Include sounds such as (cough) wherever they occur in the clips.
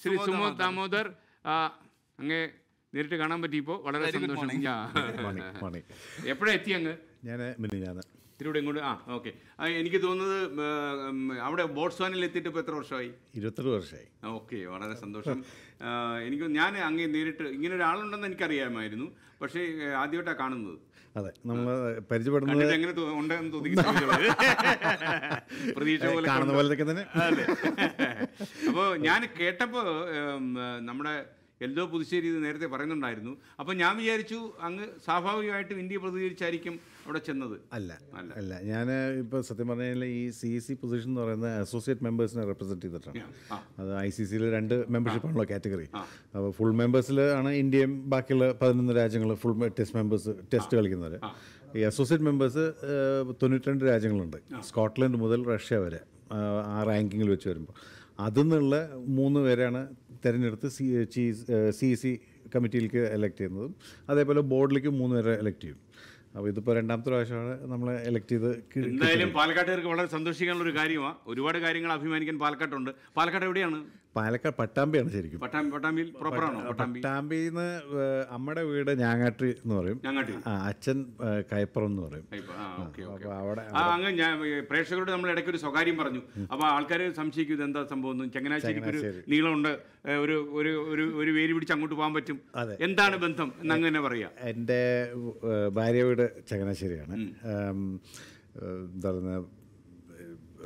Shri sumo Damodar അങ്ങേ നേരിട്ട് കാണാൻ പറ്റിയപ്പോൾ വളരെ സന്തോഷം (laughs) എപ്പോഴാണ് എത്തി അങ്ങ് ഞാൻ തിരുവിടെ ഇങ്ങോട്ട് ആ ഓക്കെ എനിക്ക് തോന്നുന്നത് അവിടെ ബോട്ട്സ്വാനിൽ എത്തിയിട്ട് ഇപ്പോൾ എത്ര വർഷമായി ഇരുപത്തെട്ട് വർഷമായി ഓക്കെ വളരെ സന്തോഷം എനിക്ക് ഞാൻ അങ്ങേ നേരിട്ട് ഇങ്ങനെ ഒരാളുണ്ടെന്ന് എനിക്കറിയാമായിരുന്നു പക്ഷേ ആദ്യമായിട്ടാണ് കാണുന്നത് അതെ നമ്മൾ പരിചയപ്പെടുന്നത് (laughs) കാണുന്ന പോലെ തന്നെ അപ്പോൾ ഞാൻ കേട്ടപ്പോൾ നമ്മുടെ എൽദോ പുതുശ്ശേരി ഇത് നേരത്തെ പറയുന്നുണ്ടായിരുന്നു അപ്പോൾ ഞാൻ വിചാരിച്ചു അങ്ങ് സ്വാഭാവികമായിട്ടും ഇന്ത്യ പ്രതികരിച്ചായിരിക്കും അവിടെ ചെന്നത് അല്ല അല്ല അല്ല ഞാൻ ഇപ്പോൾ സത്യം പറഞ്ഞാൽ ഈ സി സി പൊസിഷൻ എന്ന് പറയുന്ന അസോസിയേറ്റ് മെമ്പേഴ്സിനെ റെപ്രസെൻറ്റ് ചെയ്തിട്ടാണ് അത് ഐ സി സിയിൽ രണ്ട് ആണല്ലോ കാറ്റഗറി അപ്പോൾ ഫുൾ മെമ്പേഴ്സിൽ ആണ് ഇന്ത്യയും ബാക്കിയുള്ള പതിനൊന്ന് രാജ്യങ്ങൾ ഫുൾ ടെസ്റ്റ് മെമ്പേഴ്സ് ടെസ്റ്റ് കളിക്കുന്നവർ ഈ അസോസിയേറ്റ് മെമ്പേഴ്സ് തൊണ്ണൂറ്റിരണ്ട് രാജ്യങ്ങളുണ്ട് സ്കോട്ട്ലൻഡ് മുതൽ റഷ്യ വരെ ആ റാങ്കിങ്ങിൽ വെച്ച് വരുമ്പോൾ അതിൽ നിന്നുള്ള മൂന്ന് പേരാണ് തിരഞ്ഞെടുത്ത് സി ചീസ് സി സി കമ്മിറ്റിയിലേക്ക് എലക്ട് ചെയ്യുന്നതും അതേപോലെ ബോർഡിലേക്ക് മൂന്ന് പേരെ എലക്ട് ചെയ്യും അപ്പോൾ ഇതിപ്പോൾ രണ്ടാമത്തെ പ്രാവശ്യമാണ് നമ്മളെ എലക്ട് ചെയ്ത് എന്തായാലും പാലക്കാട്ടുകാർക്ക് വളരെ സന്തോഷിക്കാനുള്ള ഒരു കാര്യമാണ് ഒരുപാട് കാര്യങ്ങൾ അഭിമാനിക്കാൻ പാലക്കാട്ടുണ്ട് പാലക്കാട് എവിടെയാണ് പാലക്കാട് പട്ടാമ്പിയാണ് ശരിക്കും പട്ടാമ്പി പട്ടാമ്പിയിൽ അമ്മയുടെ വീട് ഞാങ്ങാട്ടി എന്ന് പറയും ആ അച്ഛൻ കൈപ്പുറം എന്ന് പറയും അവിടെ പ്രേക്ഷകരോട് നമ്മൾ ഇടയ്ക്ക് ഒരു സ്വകാര്യം പറഞ്ഞു അപ്പോൾ ആൾക്കാർ സംശയിക്കും എന്താ സംഭവം ചങ്ങനാശ്ശേരിക്ക് ഒരു നീളമുണ്ട് ഒരു ഒരു ഒരു ഒരു വേര് പിടിച്ച് അങ്ങോട്ട് പോകാൻ പറ്റും എന്താണ് ബന്ധം എന്നങ്ങ് തന്നെ പറയാം എൻ്റെ ഭാര്യ വീട് ചങ്ങനാശ്ശേരിയാണ് എന്താ പറയുക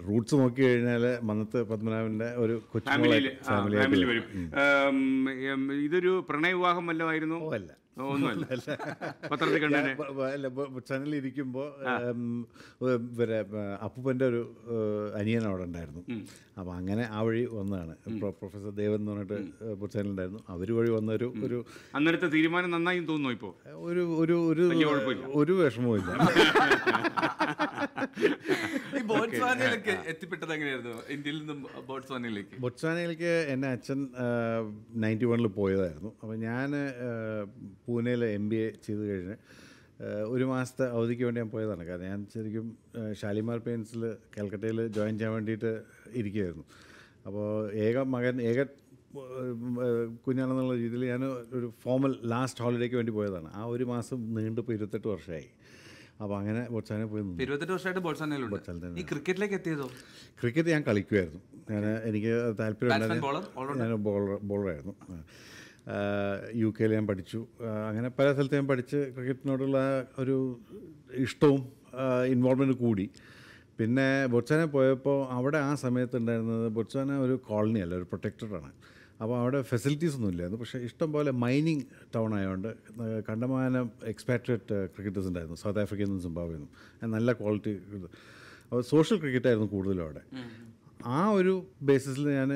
റൂട്ട്സ് നോക്കി കഴിഞ്ഞാൽ മന്നത്ത് പത്മനാഭന്റെ ഒരു ഫാമിലി വരും ഇതൊരു പ്രണയവിവാഹം വല്ലമായിരുന്നു അല്ല ചാനലിൽ ഇരിക്കുമ്പോൾ പിന്നെ അപ്പൂപ്പൻ്റെ ഒരു അനിയൻ അവിടെ ഉണ്ടായിരുന്നു അപ്പോൾ അങ്ങനെ ആ വഴി വന്നതാണ് പ്രൊഫസർ ദേവൻ എന്ന് പറഞ്ഞിട്ട് ചാനലുണ്ടായിരുന്നു അവർ വഴി വന്ന ഒരു ഒരു അന്നേരത്തെ തീരുമാനം നന്നായി തോന്നുന്നു ഇപ്പോൾ ഒരു ഒരു ഒരു ഒരു വിഷമവും ഇല്ല (laughs) (laughs) ഈ ബോട്ട്സ്വാനയിലൊക്കെ എത്തിപ്പെട്ടത് എങ്ങനെയായിരുന്നു ഇന്ത്യയിൽ നിന്നും ബോട്ട്സ്വാനയിലേക്ക് ബോട്ട്സ്വാനയിലേക്ക് എൻ്റെ അച്ഛൻ നയൻറ്റി വണ്ണിൽ പോയതായിരുന്നു അപ്പോൾ ഞാൻ പൂനെയിൽ എം ബി എ ചെയ്ത് കഴിഞ്ഞ് ഒരു മാസത്തെ അവധിക്ക് വേണ്ടി ഞാൻ പോയതാണ് കാരണം ഞാൻ ശരിക്കും ഷാലിമാർ പെയിൻസിൽ കൽക്കട്ടയിൽ ജോയിൻ ചെയ്യാൻ വേണ്ടിയിട്ട് ഇരിക്കുകയായിരുന്നു അപ്പോൾ ഏക മകൻ ഏക കുഞ്ഞാണെന്നുള്ള രീതിയിൽ ഞാൻ ഒരു ഫോമൽ ലാസ്റ്റ് ഹോളിഡേക്ക് വേണ്ടി പോയതാണ് ആ ഒരു മാസം നീണ്ടിപ്പോൾ ഇരുപത്തെട്ട് വർഷമായി അപ്പോൾ അങ്ങനെ ബോട്സാനെ പോയി ഇരുപത്തെട്ട് വർഷമായിട്ട് ബോട്സാനയിലുണ്ട് ഈ ക്രിക്കറ്റിലേക്ക് എത്തിയതോ ക്രിക്കറ്റ് ഞാൻ കളിക്കുമായിരുന്നു ഞാൻ എനിക്ക് താല്പര്യം ഞാൻ ബോളർ ബോളറായിരുന്നു യു കെയിൽ ഞാൻ പഠിച്ചു അങ്ങനെ പല സ്ഥലത്ത് ഞാൻ പഠിച്ച് ക്രിക്കറ്റിനോടുള്ള ഒരു ഇഷ്ടവും ഇൻവോൾവ്മെൻ്റ് കൂടി പിന്നെ ബൊട്സാനെ പോയപ്പോൾ അവിടെ ആ സമയത്തുണ്ടായിരുന്നത് ഉണ്ടായിരുന്നത് ബൊട്സാന ഒരു കോളനിയല്ല ഒരു പ്രൊട്ടക്ടറാണ് അപ്പോൾ അവിടെ ഫെസിലിറ്റീസ് ഒന്നും ഇല്ലായിരുന്നു പക്ഷേ ഇഷ്ടം പോലെ മൈനിങ് ടൗൺ ആയതുകൊണ്ട് കണ്ടമാനം എക്സ്പാക്റ്റഡ് ക്രിക്കറ്റേഴ്സ് ഉണ്ടായിരുന്നു സൗത്ത് ആഫ്രിക്കയിൽ നിന്നും സിംബാബിൽ നിന്നും നല്ല ക്വാളിറ്റി അപ്പോൾ സോഷ്യൽ ക്രിക്കറ്റായിരുന്നു കൂടുതലും അവിടെ ആ ഒരു ബേസിസിൽ ഞാൻ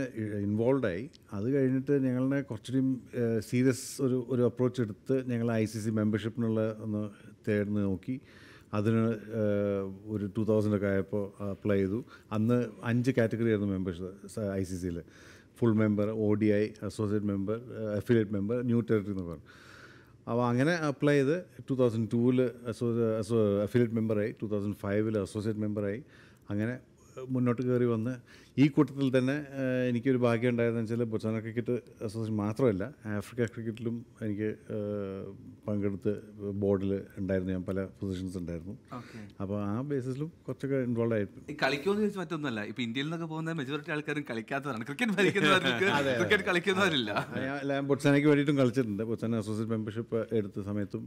ഇൻവോൾവായി അത് കഴിഞ്ഞിട്ട് ഞങ്ങളെ കുറച്ചുകൂടി സീരിയസ് ഒരു ഒരു അപ്രോച്ച് എടുത്ത് ഞങ്ങൾ ഐ സി സി മെമ്പർഷിപ്പിനുള്ള ഒന്ന് തേടുന്ന നോക്കി അതിന് ഒരു ടു തൗസൻഡൊക്കെ ആയപ്പോൾ അപ്ലൈ ചെയ്തു അന്ന് അഞ്ച് കാറ്റഗറി ആയിരുന്നു മെമ്പർഷിപ്പ് ഐ സി സിയിൽ full member O D I associate member affiliate member new territory എന്ന് പറഞ്ഞു അപ്പോൾ അങ്ങനെ അപ്ലൈ ചെയ്ത് ടു തൗസൻഡ് ടൂവിൽ അസോ അസോ അഫിലിയേറ്റ് മെമ്പറായി ടു തൗസൻഡ് ഫൈവിൽ അസോസിയേറ്റ് മെമ്പറായി അങ്ങനെ മുന്നോട്ട് കയറി വന്ന് ഈ കൂട്ടത്തിൽ തന്നെ എനിക്കൊരു ഭാഗ്യം ഉണ്ടായതെന്ന് വെച്ചാൽ ബൊസാന ക്രിക്കറ്റ് അസോസിയേഷൻ മാത്രമല്ല ആഫ്രിക്ക ക്രിക്കറ്റിലും എനിക്ക് പങ്കെടുത്ത് ബോർഡിൽ ഉണ്ടായിരുന്നു ഞാൻ പല പൊസിഷൻസ് ഉണ്ടായിരുന്നു അപ്പോൾ ആ ബേസിസിലും കുറച്ചൊക്കെ ഇൻവോൾവ് ആയിരുന്നു ഈ കളിക്കുമെന്ന് ചോദിച്ചാൽ മറ്റൊന്നുമല്ല ഇപ്പോൾ ഇന്ത്യയിൽ നിന്നൊക്കെ പോകുന്ന മെജോറിറ്റി ആൾക്കാരും കളിക്കാത്തവരാണ് ക്രിക്കറ്റ് ക്രിക്കറ്റ് (laughs) കളിക്കുന്നവരില്ല ഞാൻ ബൊത്സാനയ്ക്ക് വേണ്ടിയിട്ടും കളിച്ചിട്ടുണ്ട് ബൊത്സാന അസോസിയേറ്റ് മെമ്പർഷിപ്പ് എടുത്ത സമയത്തും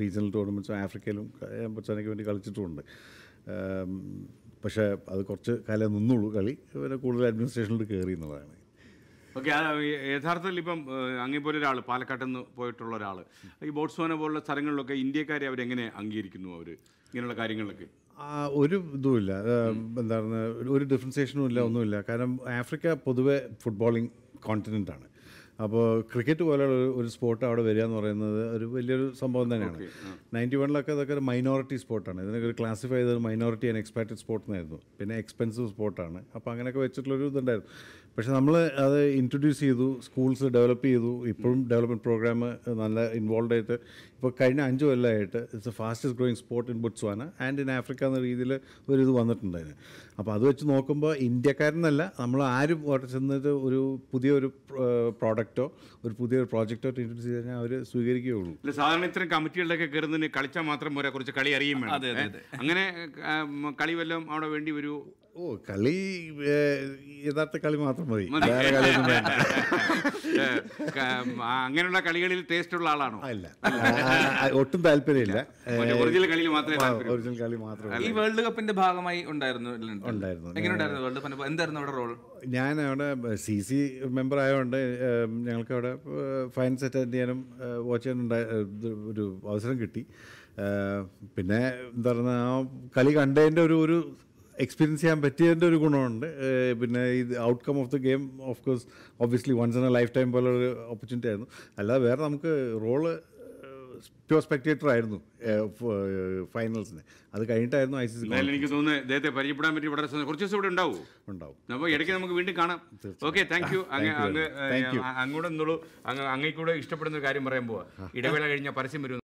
റീജിയണൽ ടൂർണമെൻറ്റ്സും ആഫ്രിക്കയിലും ബൊത്സാനയ്ക്ക് വേണ്ടി കളിച്ചിട്ടുമുണ്ട് പക്ഷേ അത് കുറച്ച് കാലം നിന്നുള്ളൂ കളി പിന്നെ കൂടുതൽ അഡ്മിനിസ്ട്രേഷനിൽ കയറി എന്നുള്ളതാണ് ഓക്കെ യഥാർത്ഥത്തിൽ ഇപ്പം അങ്ങേപോലെ ഒരാൾ പാലക്കാട്ടിൽ നിന്ന് പോയിട്ടുള്ള ഒരാൾ ഈ ബോട്ട്സോന പോലുള്ള സ്ഥലങ്ങളിലൊക്കെ ഇന്ത്യക്കാരെ അവരെങ്ങനെ അംഗീകരിക്കുന്നു അവർ ഇങ്ങനെയുള്ള കാര്യങ്ങളിലൊക്കെ ഒരു ഇതുമില്ല എന്താണ് ഒരു ഡിഫറൻസിയേഷനും ഇല്ല ഒന്നുമില്ല കാരണം ആഫ്രിക്ക പൊതുവെ ഫുട്ബോളിംഗ് കോണ്ടിനെൻ്റ് ആണ് അപ്പോൾ ക്രിക്കറ്റ് പോലെയുള്ള ഒരു സ്പോട്ട് അവിടെ വരിക എന്ന് പറയുന്നത് ഒരു വലിയൊരു സംഭവം തന്നെയാണ് നയൻറ്റി വണ്ണിലൊക്കെ അതൊക്കെ ഒരു മൈനോറിറ്റി സ്പോർട്ടാണ് ഇതിനൊക്കെ ഒരു ക്ലാസിഫൈ ചെയ്ത ഒരു മൈനോറിറ്റി ആൻഡ് എക്സ്പെക്റ്റഡ് സ്പോട്ട് എന്നായിരുന്നു പിന്നെ എക്സ്പെൻസീവ് സ്പോർട്ടാണ് അപ്പോൾ അങ്ങനെയൊക്കെ വെച്ചിട്ടുള്ളൊരു ഇതുണ്ടായിരുന്നു പക്ഷെ നമ്മൾ അത് ഇൻട്രൊഡ്യൂസ് ചെയ്തു സ്കൂൾസ് ഡെവലപ്പ് ചെയ്തു ഇപ്പോഴും ഡെവലപ്മെൻറ്റ് പ്രോഗ്രാം നല്ല ഇൻവോൾവ് ആയിട്ട് ഇപ്പോൾ കഴിഞ്ഞ അഞ്ച് കൊല്ലമായിട്ട് it's a fastest growing spot in Botswana and in Africa എന്ന രീതിയിൽ ഒരു ഇത് വന്നിട്ടുണ്ട് അതിന് അപ്പോൾ അത് വെച്ച് നോക്കുമ്പോൾ ഇന്ത്യക്കാരെന്നല്ല നമ്മൾ ആരും അവിടെ ചെന്നിട്ട് ഒരു പുതിയൊരു പ്രോഡക്റ്റോ ഒരു പുതിയൊരു പ്രോജക്റ്റോ ഇൻട്രൊഡ്യൂസ് ചെയ്ത് കഴിഞ്ഞാൽ അവർ സ്വീകരിക്കുകയുള്ളൂ അല്ല സാധാരണ ഇത്തരം കമ്മിറ്റികളിലൊക്കെ കയറുന്നതിന് കളിച്ചാൽ മാത്രം പോരാ കുറച്ച് കളി അറിയുമ്പോൾ അങ്ങനെ കളി വല്ലതും അവിടെ വേണ്ടി ഒരു ഓ കളി യഥാർത്ഥ കളി മാത്രം മതി അങ്ങനെയുള്ള കളികളിൽ ടേസ്റ്റ് ഉള്ള ആളാണോ അല്ല ഒട്ടും താല്പര്യമില്ല ഒറിജിനൽ കളിയിൽ മാത്രമേ ഒറിജിനൽ കളി മാത്രമേ ഈ വേൾഡ് കപ്പിന്റെ ഭാഗമായി ഉണ്ടായിരുന്നു ഉണ്ടായിരുന്നു എങ്ങനെയുണ്ടായിരുന്നു വേൾഡ് കപ്പിന്റെ എന്തായിരുന്നു അവിടെ റോൾ ഞാൻ അവിടെ സി സി മെമ്പർ ആയതുകൊണ്ട് ഞങ്ങൾക്ക് അവിടെ ഫൈനൽസ് അറ്റൻഡ് ചെയ്യാനും വാച്ച് ചെയ്യാനുണ്ടായ ഒരു അവസരം കിട്ടി പിന്നെ എന്താ പറയുക ആ കളി കണ്ടതിൻ്റെ ഒരു ഒരു എക്സ്പീരിയൻസ് ചെയ്യാൻ പറ്റിയതിൻ്റെ ഒരു ഗുണമുണ്ട് പിന്നെ ഇത് outcome of the game of course obviously once in a life time പോലെ ഒരു ഓപ്പർച്യൂണിറ്റി ആയിരുന്നു അല്ലാതെ വേറെ നമുക്ക് റോള് പ്യൂർ സ്പെക്ടേറ്റർ ആയിരുന്നു ഫൈനൽസിന് അത് കഴിഞ്ഞിട്ടായിരുന്നു ഐ സി സി എനിക്ക് തോന്നുന്നു ഇദ്ദേഹത്തെ പരിചയപ്പെടാൻ പറ്റി വളരെ കുറച്ച് ദിവസം ഇവിടെ ഉണ്ടാവും ഉണ്ടാവും അപ്പോൾ ഇടയ്ക്ക് നമുക്ക് വീണ്ടും കാണാം ഓക്കെ താങ്ക് യു അങ്ങ് അങ്ങ് അങ്ങോട്ട് നിന്നുള്ളൂ അങ്ങ് അങ്ങേക്കൂടെ ഇഷ്ടപ്പെടുന്ന ഒരു കാര്യം പറയാൻ പോവാ ah. ഇടവേള കഴിഞ്ഞാൽ പരസ്യം വരും